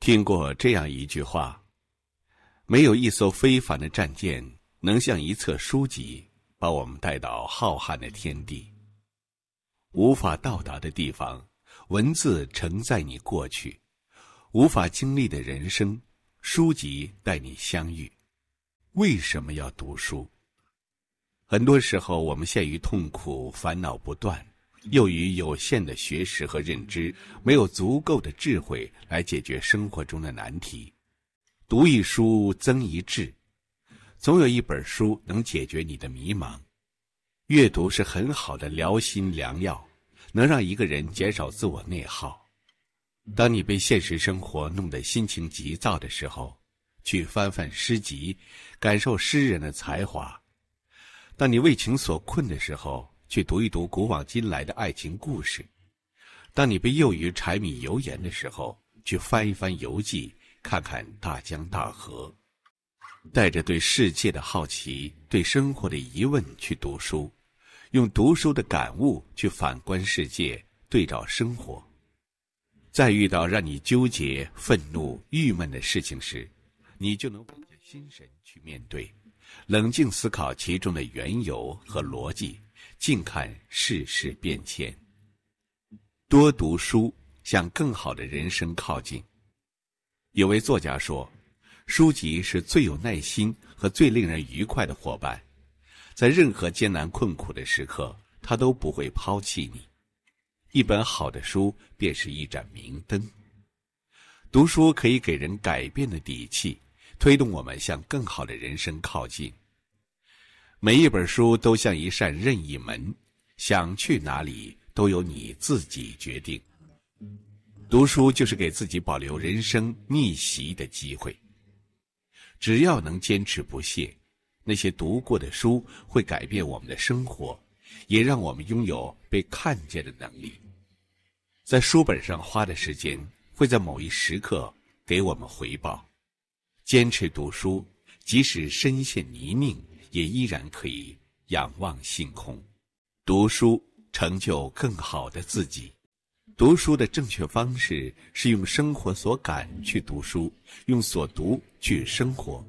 听过这样一句话：，没有一艘非凡的战舰能像一册书籍，把我们带到浩瀚的天地。无法到达的地方，文字承载你过去；无法经历的人生，书籍带你相遇。为什么要读书？很多时候，我们陷于痛苦、烦恼不断。又于有限的学识和认知，没有足够的智慧来解决生活中的难题。读一书增一智，总有一本书能解决你的迷茫。阅读是很好的疗心良药，能让一个人减少自我内耗。当你被现实生活弄得心情急躁的时候，去翻翻诗集，感受诗人的才华。当你为情所困的时候。去读一读古往今来的爱情故事。当你被囿于柴米油盐的时候，去翻一翻游记，看看大江大河。带着对世界的好奇，对生活的疑问去读书，用读书的感悟去反观世界，对照生活。在遇到让你纠结、愤怒、郁闷的事情时，你就能放下心神去面对，冷静思考其中的缘由和逻辑。静看世事变迁，多读书，向更好的人生靠近。有位作家说：“书籍是最有耐心和最令人愉快的伙伴，在任何艰难困苦的时刻，它都不会抛弃你。一本好的书便是一盏明灯。读书可以给人改变的底气，推动我们向更好的人生靠近。”每一本书都像一扇任意门，想去哪里都由你自己决定。读书就是给自己保留人生逆袭的机会。只要能坚持不懈，那些读过的书会改变我们的生活，也让我们拥有被看见的能力。在书本上花的时间，会在某一时刻给我们回报。坚持读书，即使深陷泥泞。也依然可以仰望星空，读书成就更好的自己。读书的正确方式是用生活所感去读书，用所读去生活。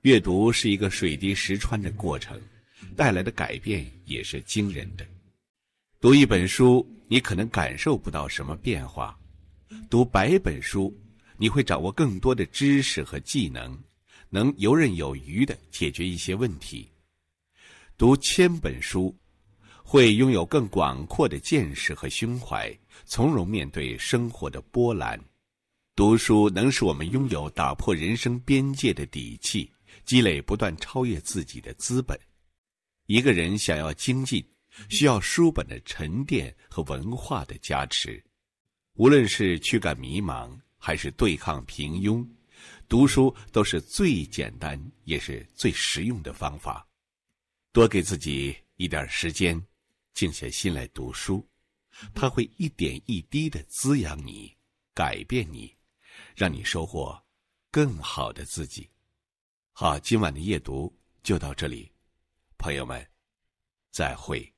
阅读是一个水滴石穿的过程，带来的改变也是惊人的。读一本书，你可能感受不到什么变化；读百本书，你会掌握更多的知识和技能。能游刃有余的解决一些问题，读千本书，会拥有更广阔的见识和胸怀，从容面对生活的波澜。读书能使我们拥有打破人生边界的底气，积累不断超越自己的资本。一个人想要精进，需要书本的沉淀和文化的加持。无论是驱赶迷茫，还是对抗平庸。读书都是最简单也是最实用的方法，多给自己一点时间，静下心来读书，它会一点一滴的滋养你，改变你，让你收获更好的自己。好，今晚的夜读就到这里，朋友们，再会。